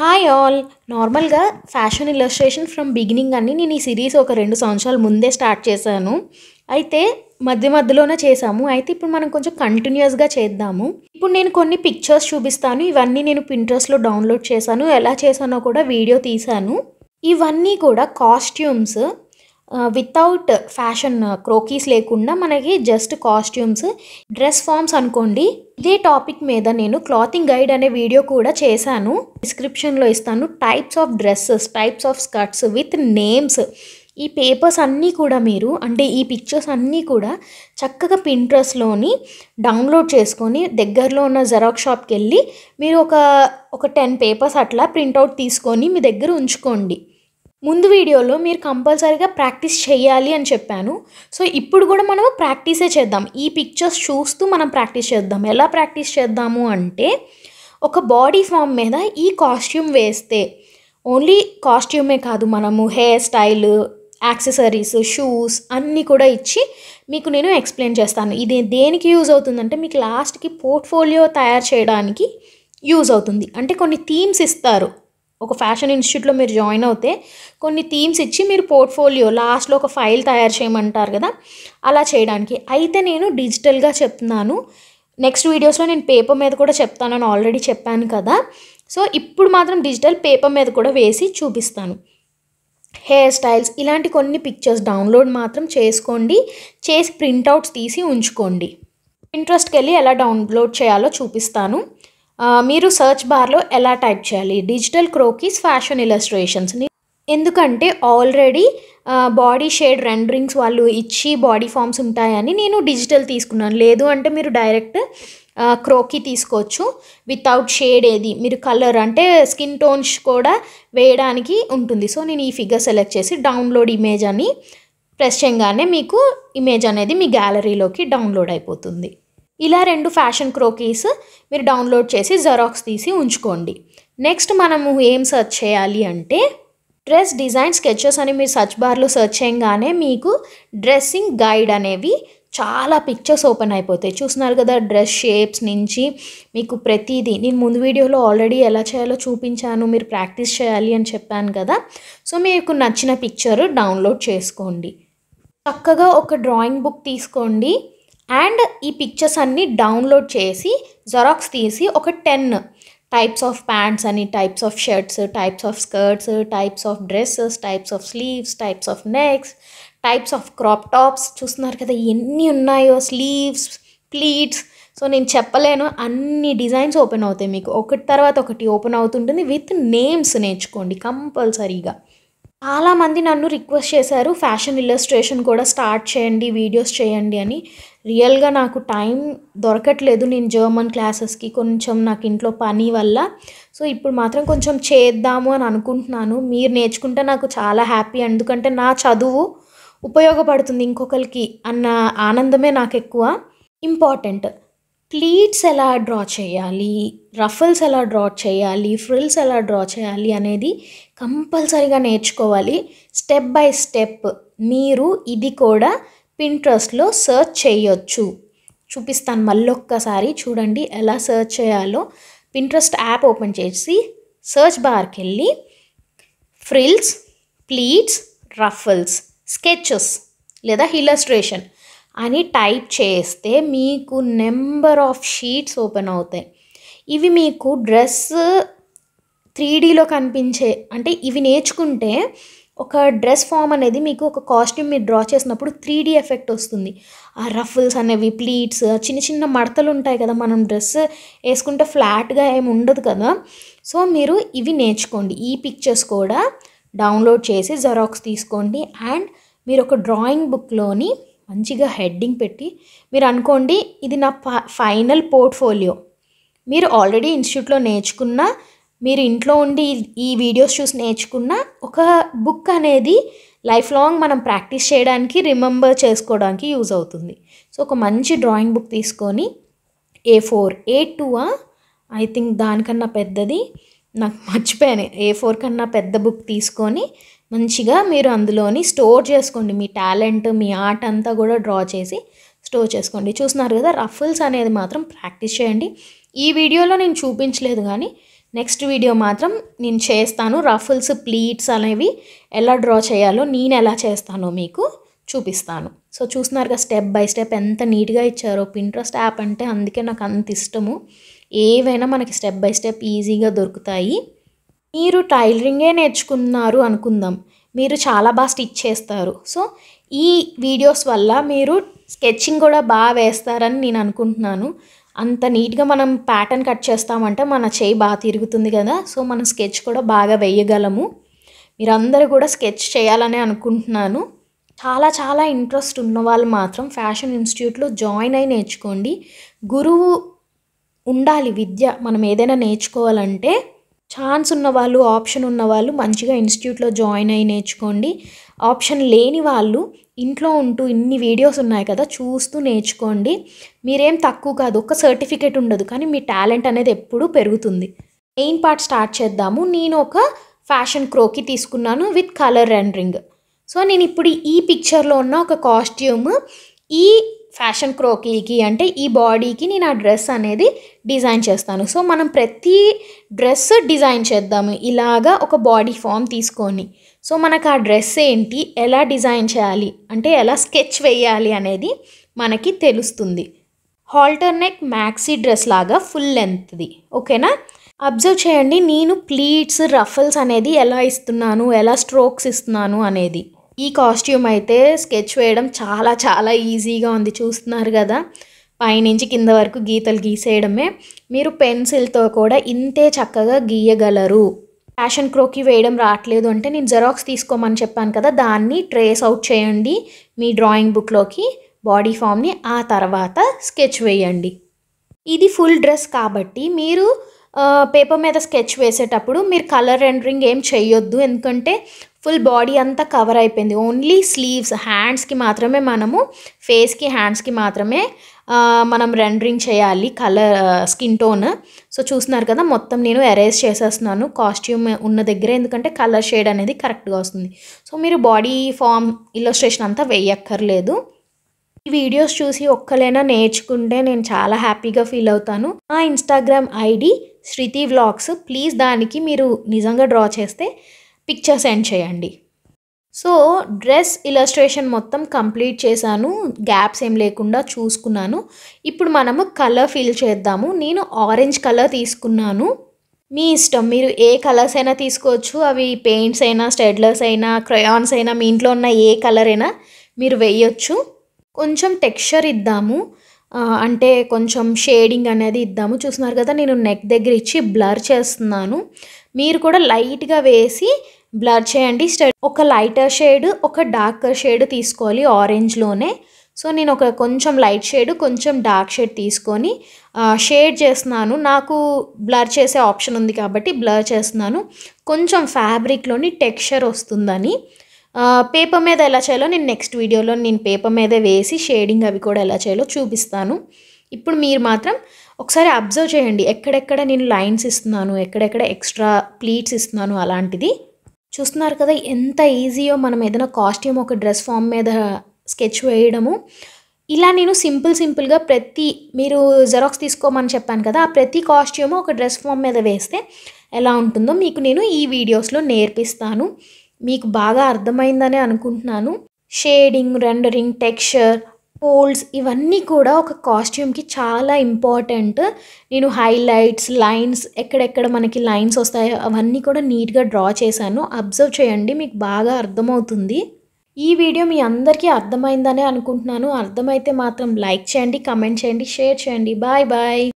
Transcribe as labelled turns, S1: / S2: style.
S1: hi all నార్మల్గా fashion illustration from beginning అని నేను ఈ సిరీస్ ఒక రెండు సంవత్సరాల ముందే స్టార్ట్ చేశాను అయితే మధ్య మధ్యలోనే చేసాము అయితే ఇప్పుడు మనం కొంచెం కంటిన్యూస్గా చేద్దాము ఇప్పుడు నేను కొన్ని పిక్చర్స్ చూపిస్తాను ఇవన్నీ నేను పింట్రెస్ట్లో డౌన్లోడ్ చేశాను ఎలా చేశానో కూడా వీడియో తీశాను ఇవన్నీ కూడా కాస్ట్యూమ్స్ వితౌట్ ఫ్యాషన్ క్రోకీస్ లేకుండా మనకి జస్ట్ కాస్ట్యూమ్స్ డ్రెస్ ఫామ్స్ అనుకోండి ఇదే టాపిక్ మీద నేను క్లాతింగ్ గైడ్ అనే వీడియో కూడా చేశాను డిస్క్రిప్షన్లో ఇస్తాను types of dresses types of skirts with names ఈ పేపర్స్ అన్నీ కూడా మీరు అంటే ఈ పిక్చర్స్ అన్నీ కూడా చక్కగా పింట్రెస్ట్లోని డౌన్లోడ్ చేసుకొని దగ్గరలో ఉన్న జెరాక్స్ షాప్కి వెళ్ళి మీరు ఒక ఒక టెన్ పేపర్స్ అట్లా ప్రింట్అవుట్ తీసుకొని మీ దగ్గర ఉంచుకోండి ముందు వీడియోలో మీరు కంపల్సరీగా ప్రాక్టీస్ చేయాలి అని చెప్పాను సో ఇప్పుడు కూడా మనం ప్రాక్టీసే చేద్దాం ఈ పిక్చర్స్ చూస్తూ మనం ప్రాక్టీస్ చేద్దాం ఎలా ప్రాక్టీస్ చేద్దాము అంటే ఒక బాడీ ఫామ్ మీద ఈ కాస్ట్యూమ్ వేస్తే ఓన్లీ కాస్ట్యూమే కాదు మనము హెయిర్ స్టైల్ యాక్సెసరీస్ షూస్ అన్నీ కూడా ఇచ్చి మీకు నేను ఎక్స్ప్లెయిన్ చేస్తాను ఇది దేనికి యూజ్ అవుతుందంటే మీకు లాస్ట్కి పోర్ట్ఫోలియో తయారు చేయడానికి యూజ్ అవుతుంది అంటే కొన్ని థీమ్స్ ఇస్తారు ఒక ఫ్యాషన్ ఇన్స్టిట్యూట్లో మీరు జాయిన్ అవుతే కొన్ని థీమ్స్ ఇచ్చి మీరు పోర్ట్ఫోలియో లాస్ట్లో ఒక ఫైల్ తయారు చేయమంటారు కదా అలా చేయడానికి అయితే నేను డిజిటల్గా చెప్తున్నాను నెక్స్ట్ వీడియోస్లో నేను పేపర్ మీద కూడా చెప్తానని ఆల్రెడీ చెప్పాను కదా సో ఇప్పుడు మాత్రం డిజిటల్ పేపర్ మీద కూడా వేసి చూపిస్తాను హెయిర్ స్టైల్స్ ఇలాంటి కొన్ని పిక్చర్స్ డౌన్లోడ్ మాత్రం చేసుకోండి చేసి ప్రింట్అవుట్స్ తీసి ఉంచుకోండి ఇంట్రెస్ట్కి వెళ్ళి ఎలా డౌన్లోడ్ చేయాలో చూపిస్తాను మీరు సర్చ్ బార్లో ఎలా టైప్ చేయాలి డిజిటల్ క్రోకీస్ ఫ్యాషన్ ఇలస్ట్రేషన్స్ని ఎందుకంటే ఆల్రెడీ బాడీ షేడ్ రెండరింగ్స్ వాళ్ళు ఇచ్చి బాడీ ఫామ్స్ ఉంటాయని నేను డిజిటల్ తీసుకున్నాను లేదు అంటే మీరు డైరెక్ట్ క్రోకీ తీసుకోవచ్చు వితౌట్ షేడ్ ఏది మీరు కలర్ అంటే స్కిన్ టోన్స్ కూడా వేయడానికి ఉంటుంది సో నేను ఈ ఫిగర్ సెలెక్ట్ చేసి డౌన్లోడ్ ఇమేజ్ అని ప్రెస్ చేయగానే మీకు ఇమేజ్ అనేది మీ గ్యాలరీలోకి డౌన్లోడ్ అయిపోతుంది ఇలా రెండు ఫ్యాషన్ క్రోకీస్ మీరు డౌన్లోడ్ చేసి జెరాక్స్ తీసి ఉంచుకోండి నెక్స్ట్ మనము ఏం సెర్చ్ చేయాలి అంటే డ్రెస్ డిజైన్ స్కెచెస్ అని మీరు సర్చ్ బార్లో సెర్చ్ చేయగానే మీకు డ్రెస్సింగ్ గైడ్ అనేవి చాలా పిక్చర్స్ ఓపెన్ అయిపోతాయి చూస్తున్నారు కదా డ్రెస్ షేప్స్ నుంచి మీకు ప్రతిదీ నేను ముందు వీడియోలో ఆల్రెడీ ఎలా చేయాలో చూపించాను మీరు ప్రాక్టీస్ చేయాలి అని చెప్పాను కదా సో మీకు నచ్చిన పిక్చర్ డౌన్లోడ్ చేసుకోండి చక్కగా ఒక డ్రాయింగ్ బుక్ తీసుకోండి అండ్ ఈ పిక్చర్స్ అన్నీ డౌన్లోడ్ చేసి జెరాక్స్ తీసి ఒక టెన్ టైప్స్ ఆఫ్ ప్యాంట్స్ అని types of shirts types of skirts types of dresses types of sleeves types of necks types of crop tops చూస్తున్నారు కదా ఎన్ని ఉన్నాయో స్లీవ్స్ ప్లీట్స్ సో నేను చెప్పలేను అన్ని డిజైన్స్ ఓపెన్ అవుతాయి మీకు ఒకటి తర్వాత ఒకటి ఓపెన్ అవుతుంటుంది విత్ నేమ్స్ నేర్చుకోండి కంపల్సరీగా చాలామంది నన్ను రిక్వెస్ట్ చేశారు ఫ్యాషన్ ఇల్లస్ట్రేషన్ కూడా స్టార్ట్ చేయండి వీడియోస్ చేయండి అని రియల్గా నాకు టైం దొరకట్లేదు నేను జర్మన్ క్లాసెస్కి కొంచెం నాకు ఇంట్లో పని వల్ల సో ఇప్పుడు మాత్రం కొంచెం చేద్దాము అని అనుకుంటున్నాను మీరు నేర్చుకుంటే నాకు చాలా హ్యాపీ ఎందుకంటే నా చదువు ఉపయోగపడుతుంది ఇంకొకరికి అన్న ఆనందమే నాకు ఎక్కువ ఇంపార్టెంట్ ప్లీట్స్ ఎలా డ్రా చేయాలి రఫల్స్ ఎలా డ్రా చేయాలి ఫ్రిల్స్ ఎలా డ్రా చేయాలి అనేది కంపల్సరీగా నేర్చుకోవాలి స్టెప్ బై స్టెప్ మీరు ఇది కూడా పింట్రస్ట్లో సర్చ్ చేయొచ్చు చూపిస్తాను మళ్ళొక్కసారి చూడండి ఎలా సర్చ్ చేయాలో పింట్రస్ట్ యాప్ ఓపెన్ చేసి సర్చ్ బార్కి వెళ్ళి ఫ్రిల్స్ ప్లీట్స్ రఫల్స్ స్కెచెస్ లేదా హిలస్ట్రేషన్ అని టైప్ చేస్తే మీకు నెంబర్ ఆఫ్ షీట్స్ ఓపెన్ అవుతాయి ఇవి మీకు డ్రెస్ త్రీ కనిపించే అంటే ఇవి నేర్చుకుంటే ఒక డ్రెస్ ఫామ్ అనేది మీకు ఒక కాస్ట్యూమ్ మీరు డ్రా చేసినప్పుడు త్రీ డీ ఎఫెక్ట్ వస్తుంది ఆ రఫుల్స్ అనేవి ప్లీట్స్ చిన్న చిన్న మడతలు ఉంటాయి కదా మనం డ్రెస్ వేసుకుంటే ఫ్లాట్గా ఏమి ఉండదు కదా సో మీరు ఇవి నేర్చుకోండి ఈ పిక్చర్స్ కూడా డౌన్లోడ్ చేసి జెరాక్స్ తీసుకోండి అండ్ మీరు ఒక డ్రాయింగ్ బుక్లోని మంచిగా హెడ్డింగ్ పెట్టి మీరు అనుకోండి ఇది నా ఫైనల్ పోర్ట్ఫోలియో మీరు ఆల్రెడీ ఇన్స్టిట్యూట్లో నేర్చుకున్న మీరు ఇంట్లో ఉండి ఈ వీడియోస్ చూసి నేర్చుకున్న ఒక బుక్ అనేది లైఫ్ లాంగ్ మనం ప్రాక్టీస్ చేయడానికి రిమెంబర్ చేసుకోవడానికి యూజ్ అవుతుంది సో ఒక మంచి డ్రాయింగ్ బుక్ తీసుకొని A four A two I think దానికన్నా పెద్దది నాకు మర్చిపోయాను ఏ ఫోర్ కన్నా పెద్ద బుక్ తీసుకొని మంచిగా మీరు అందులోని స్టోర్ చేసుకోండి మీ టాలెంట్ మీ ఆర్ట్ అంతా కూడా డ్రా చేసి స్టోర్ చేసుకోండి చూస్తున్నారు కదా రఫుల్స్ అనేది మాత్రం ప్రాక్టీస్ చేయండి ఈ వీడియోలో నేను చూపించలేదు కానీ నెక్స్ట్ వీడియో మాత్రం నేను చేస్తాను రఫుల్స్ ప్లీట్స్ అనేవి ఎలా డ్రా చేయాలో నేను ఎలా చేస్తానో మీకు చూపిస్తాను సో చూస్తున్నారు కదా స్టెప్ బై స్టెప్ ఎంత నీట్గా ఇచ్చారో పింట్రెస్ట్ యాప్ అంటే అందుకే నాకు అంత ఇష్టము ఏవైనా మనకి స్టెప్ బై స్టెప్ ఈజీగా దొరుకుతాయి మీరు టైలరింగే నేర్చుకున్నారు అనుకుందాం మీరు చాలా బాగా స్టిచ్ చేస్తారు సో ఈ వీడియోస్ వల్ల మీరు స్కెచ్చింగ్ కూడా బాగా వేస్తారని నేను అనుకుంటున్నాను అంత నీట్గా మనం ప్యాటర్న్ కట్ చేస్తామంటే మన చేయి బాగా తిరుగుతుంది కదా సో మనం స్కెచ్ కూడా బాగా వేయగలము మీరందరూ కూడా స్కెచ్ చేయాలని అనుకుంటున్నాను చాలా చాలా ఇంట్రెస్ట్ ఉన్న వాళ్ళు మాత్రం ఫ్యాషన్ ఇన్స్టిట్యూట్లో జాయిన్ అయి నేర్చుకోండి గురువు ఉండాలి విద్య మనం ఏదైనా నేర్చుకోవాలంటే ఛాన్స్ ఉన్నవాళ్ళు ఆప్షన్ ఉన్నవాళ్ళు మంచిగా ఇన్స్టిట్యూట్లో జాయిన్ అయి నేర్చుకోండి ఆప్షన్ లేని వాళ్ళు ఇంట్లో ఉంటూ ఇన్ని వీడియోస్ ఉన్నాయి కదా చూస్తూ నేర్చుకోండి మీరేం తక్కువ కాదు ఒక సర్టిఫికేట్ ఉండదు కానీ మీ టాలెంట్ అనేది ఎప్పుడూ పెరుగుతుంది మెయిన్ పార్ట్ స్టార్ట్ చేద్దాము నేను ఒక ఫ్యాషన్ క్రోకి తీసుకున్నాను విత్ కలర్ రెండరింగ్ సో నేను ఇప్పుడు ఈ పిక్చర్లో ఉన్న ఒక కాస్ట్యూమ్ ఈ ఫ్యాషన్ క్రోకీకి అంటే ఈ బాడీకి నేను ఆ డ్రెస్ అనేది డిజైన్ చేస్తాను సో మనం ప్రతి డ్రెస్ డిజైన్ చేద్దాము ఇలాగా ఒక బాడీ ఫామ్ తీసుకొని సో మనకు ఆ డ్రెస్ ఏంటి ఎలా డిజైన్ చేయాలి అంటే ఎలా స్కెచ్ వేయాలి అనేది మనకి తెలుస్తుంది హాల్టర్ నెక్ మ్యాక్సీ డ్రెస్ లాగా ఫుల్ లెంత్ది ఓకేనా అబ్జర్వ్ చేయండి నేను ప్లీట్స్ రఫల్స్ అనేది ఎలా ఇస్తున్నాను ఎలా స్ట్రోక్స్ ఇస్తున్నాను అనేది ఈ కాస్ట్యూమ్ అయితే స్కెచ్ వేయడం చాలా చాలా ఈజీగా ఉంది చూస్తున్నారు కదా పైనుంచి కింద వరకు గీతలు గీసేయడమే మీరు పెన్సిల్తో కూడా ఇంతే చక్కగా గీయగలరు ఫ్యాషన్ క్రోకి వేయడం రావట్లేదు అంటే నేను జెరాక్స్ తీసుకోమని చెప్పాను కదా దాన్ని ట్రేస్ అవుట్ చేయండి మీ డ్రాయింగ్ బుక్లోకి బాడీ ఫామ్ని ఆ తర్వాత స్కెచ్ వేయండి ఇది ఫుల్ డ్రెస్ కాబట్టి మీరు పేపర్ మీద స్కెచ్ వేసేటప్పుడు మీరు కలర్ రెండరింగ్ ఏం చేయొద్దు ఎందుకంటే ఫుల్ బాడీ అంతా కవర్ అయిపోయింది ఓన్లీ స్లీవ్స్ హ్యాండ్స్కి మాత్రమే మనము ఫేస్కి హ్యాండ్స్కి మాత్రమే మనం రెండరింగ్ చేయాలి కలర్ స్కిన్ టోన్ సో చూస్తున్నారు కదా మొత్తం నేను ఎరేజ్ చేసేస్తున్నాను కాస్ట్యూమ్ ఉన్న దగ్గర ఎందుకంటే కలర్ షేడ్ అనేది కరెక్ట్గా వస్తుంది సో మీరు బాడీ ఫామ్ ఇల్లస్ట్రేషన్ అంతా వేయక్కర్లేదు ఈ వీడియోస్ చూసి ఒక్కలైనా నేర్చుకుంటే నేను చాలా హ్యాపీగా ఫీల్ అవుతాను నా Instagram ID Shruti vlogs please దానికి మీరు నిజంగా డ్రా చేస్తే పిక్చర్ సెండ్ చేయండి సో డ్రెస్ ఇలస్ట్రేషన్ మొత్తం కంప్లీట్ చేశాను గ్యాప్స్ ఏం లేకుండా చూసుకున్నాను ఇప్పుడు మనము కలర్ ఫిల్ చేద్దాము నేను ఆరెంజ్ కలర్ తీసుకున్నాను మీ ఇష్టం మీరు ఏ కలర్స్ అయినా తీసుకోవచ్చు అవి పెయింట్స్ అయినా స్టెడ్లర్స్ అయినా క్రయాన్స్ అయినా మీ ఇంట్లో ఉన్న ఏ కలర్ అయినా మీరు వేయొచ్చు కొంచెం టెక్స్చర్ ఇద్దాము అంటే కొంచెం షేడింగ్ అనేది ఇద్దాము చూస్తున్నారు కదా నేను నెక్ దగ్గర ఇచ్చి బ్లర్ చేస్తున్నాను మీరు కూడా లైట్గా వేసి బ్లర్ చేయండి స్టడ్ ఒక లైటర్ షేడ్ ఒక డార్కర్ షేడ్ తీసుకోవాలి ఆరెంజ్లోనే సో నేను ఒక కొంచెం లైట్ షేడ్ కొంచెం డార్క్ షేడ్ తీసుకొని షేడ్ చేస్తున్నాను నాకు బ్లర్ చేసే ఆప్షన్ ఉంది కాబట్టి బ్లర్ చేస్తున్నాను కొంచెం ఫ్యాబ్రిక్లోని టెక్స్చర్ వస్తుందని పేపర్ మీద ఎలా చేయాలో నేను నెక్స్ట్ వీడియోలో నేను పేపర్ మీద వేసి షేడింగ్ అవి కూడా ఎలా చేయాలో చూపిస్తాను ఇప్పుడు మీరు మాత్రం ఒకసారి అబ్జర్వ్ చేయండి ఎక్కడెక్కడ నేను లైన్స్ ఇస్తున్నాను ఎక్కడెక్కడ ఎక్స్ట్రా ప్లీట్స్ ఇస్తున్నాను అలాంటిది చూస్తున్నారు కదా ఎంత ఈజీయో మనం ఏదైనా కాస్ట్యూమ్ ఒక డ్రెస్ ఫామ్ మీద స్కెచ్ వేయడము ఇలా నేను సింపుల్ సింపుల్గా ప్రతి మీరు జెరాక్స్ తీసుకోమని చెప్పాను కదా ఆ ప్రతి కాస్ట్యూమ్ ఒక డ్రెస్ ఫామ్ మీద వేస్తే ఎలా ఉంటుందో మీకు నేను ఈ వీడియోస్లో నేర్పిస్తాను మీకు బాగా అర్థమైందని అనుకుంటున్నాను షేడింగ్ రెండరింగ్ టెక్స్చర్ పోల్స్ ఇవన్నీ కూడా ఒక కాస్ట్యూమ్కి చాలా ఇంపార్టెంట్ నేను హైలైట్స్ లైన్స్ ఎక్కడెక్కడ మనకి లైన్స్ వస్తాయో అవన్నీ కూడా నీట్గా డ్రా చేశాను అబ్జర్వ్ చేయండి మీకు బాగా అర్థమవుతుంది ఈ వీడియో మీ అందరికీ అర్థమైందనే అనుకుంటున్నాను అర్థమైతే మాత్రం లైక్ చేయండి కమెంట్ చేయండి షేర్ చేయండి బాయ్ బాయ్